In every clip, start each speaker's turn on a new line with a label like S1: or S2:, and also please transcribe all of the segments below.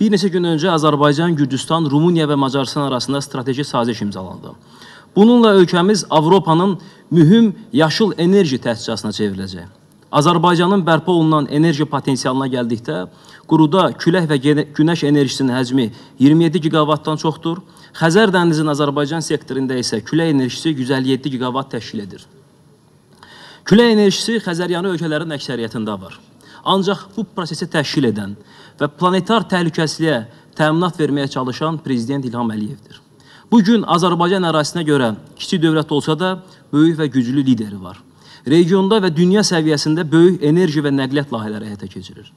S1: Bir neçə gün öncə Azərbaycan, Gürcüstan, Rumıniya və Macarıstan arasında strateji saziş imzalandı. Bununla ölkəmiz Avropanın mühüm yaşıl enerji təhsisatına çevriləcək. Azərbaycanın bərpa olunan enerji potensialına gəldikdə, quruda külək və günəş enerjisinin həcmi 27 gigavatdan çoxdur. Xəzər dənizinin Azərbaycan sektorində isə külək enerjisi 157 gigavat təşkil edir. Külək enerjisi Xəzəryanı ölkələrin əksəriyyətində var. Ancaq bu prosesi təşkil edən və planetar təhlükəsizliyə təminat verməyə çalışan Prezident İlham Əliyevdir. Bugün Azərbaycan ərazisinə görə kiçik dövlət olsa da, böyük və güclü lideri var. Regionda və dünya səviyyəsində böyük enerji və nəqliyyat layihələri həyata keçirir.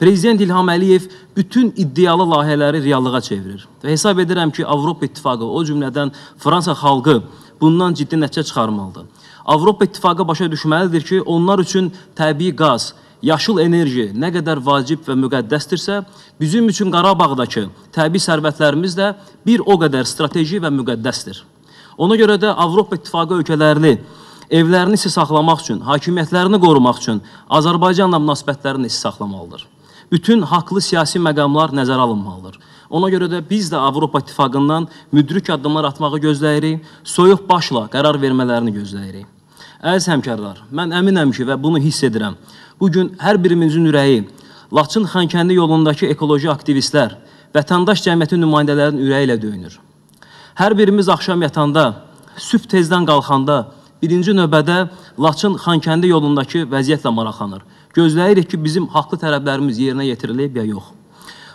S1: Prezident İlham Əliyev bütün iddialı layihələri reallığa çevirir və hesab edirəm ki, Avropa İttifaqı, o cümlədən Fransa xalqı bundan ciddi nəticə çıxarmalıdır. Avropa İttifaqı başa düşməlidir ki, onlar üçün təbii qaz, yaşıl enerji nə qədər vacib və müqəddəsdirsə, bizim üçün Qarabağdakı təbii sərvətlərimiz də bir o qədər strateji və müqəddəsdir. Ona görə də Avropa İttifaqı ölkələrini evlərini siz saxlamaq üçün, hakimiyyətlərini qorumaq üçün Azərbaycanla münasibətlərini siz saxlamalıdır. Bütün haqlı siyasi məqamlar nəzərə alınmalıdır. Ona görə də biz də Avropa İttifaqından müdrik addımlar atmağı gözləyirik, soyuq başla qərar vermələrini gözləyirik. Əziz həmkarlar, mən əminəm ki və bunu hiss edirəm. Bu gün hər birimizin ürəyi Laçın Xankəndi yolundakı ekoloji aktivistlər, vətəndaş cəmiyyəti nümayəndələrinin ürəyi ilə döyünür. Hər birimiz axşam yatanda, sübh tezdən qalxanda birinci növbədə Laçın Xankəndi yolundakı vəziyyətlə maraqlanır. Gözləyirik ki, bizim haqlı tələblərimiz yerinə yetirilib ya yox.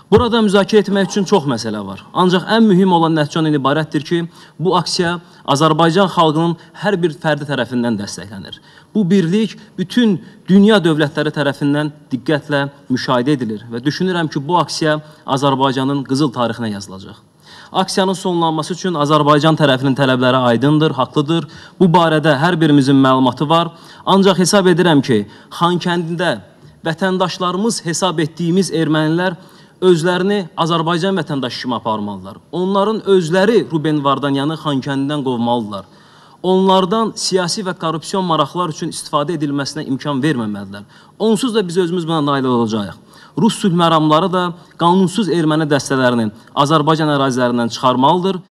S1: Burada müzakirə etmək üçün çox məsələ var. Ancaq ən mühüm olan nəticədən ibarətdir ki, bu aksiya Azərbaycan xalqının hər bir fərdi tərəfindən dəstəklənir. Bu birlik bütün dünya dövlətləri tərəfindən diqqətlə müşahidə edilir və düşünürəm ki, bu aksiya Azərbaycanın qızıl tarixinə yazılacaq. Aksiyanın sonlanması üçün Azərbaycan tərəfinin tələbləri aydındır, haqlıdır. Bu barədə hər birimizin məlumatı var. Ancaq hesab edirəm ki, Xankəndində vətəndaşlarımız hesab etdiyimiz ermənilər özlərini Azərbaycan vətəndaşı kimi aparmalılar. Onların özləri Ruben Vardanyanı Xankəndidən qovmalıdırlar. Onlardan siyasi və korrupsiyon maraqlar üçün istifadə edilməsinə imkan verməməlidirlər. Onsuz da biz özümüz buna nail olacağıq. Rus sülh məramları da qanunsuz erməni dəstələrinin Azərbaycan ərazilərindən çıxarmalıdır.